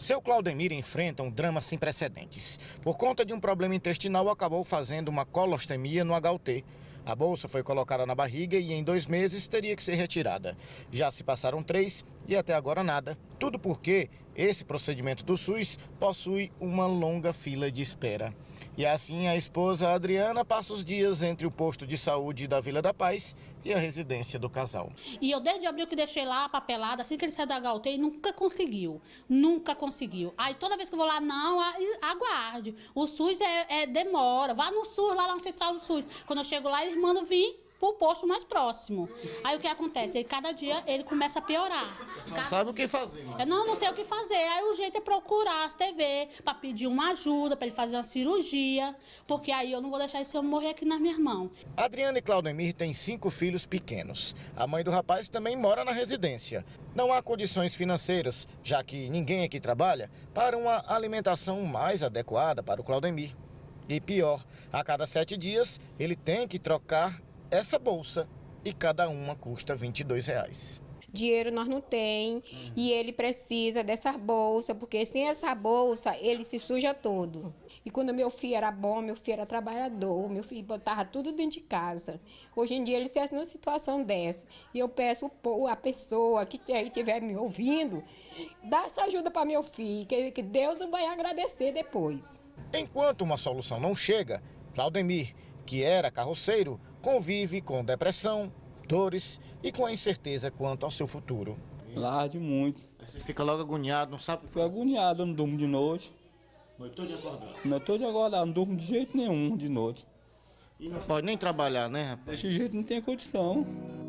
Seu Claudemir enfrenta um drama sem precedentes. Por conta de um problema intestinal, acabou fazendo uma colostemia no HUT. A bolsa foi colocada na barriga e em dois meses teria que ser retirada. Já se passaram três e até agora nada. Tudo porque esse procedimento do SUS possui uma longa fila de espera. E assim a esposa Adriana passa os dias entre o posto de saúde da Vila da Paz e a residência do casal. E eu desde abril que deixei lá a papelada, assim que ele saiu da HUT, nunca conseguiu. Nunca conseguiu. Aí toda vez que eu vou lá, não, aguarde. O SUS é, é demora. Vá no SUS, lá, lá no Central do SUS. Quando eu chego lá, eles mandam vir pro posto mais próximo. Aí o que acontece? Aí cada dia ele começa a piorar. Não cada... sabe o que fazer. Mano. Né? Eu não, não sei o que fazer. Aí o jeito é procurar as TV para pedir uma ajuda, para ele fazer uma cirurgia, porque aí eu não vou deixar esse homem morrer aqui nas minhas mãos. Adriana e Claudemir têm cinco filhos pequenos. A mãe do rapaz também mora na residência. Não há condições financeiras, já que ninguém aqui trabalha, para uma alimentação mais adequada para o Claudemir. E pior, a cada sete dias ele tem que trocar essa bolsa e cada uma custa 22 reais. Dinheiro nós não tem uhum. e ele precisa dessa bolsa, porque sem essa bolsa ele se suja todo. E quando meu filho era bom, meu filho era trabalhador, meu filho botava tudo dentro de casa. Hoje em dia ele se acha numa situação dessa. E eu peço a pessoa que estiver me ouvindo, dá essa ajuda para meu filho, que Deus vai agradecer depois. Enquanto uma solução não chega, Claudemir, que era carroceiro, convive com depressão, dores e com a incerteza quanto ao seu futuro. Larde muito. você fica logo agoniado, não sabe? Fico agoniado, não durmo de noite. Noitou de acordar? estou de acordar, não durmo de jeito nenhum de noite. E não pode nem trabalhar, né, rapaz? Desse jeito não tem condição.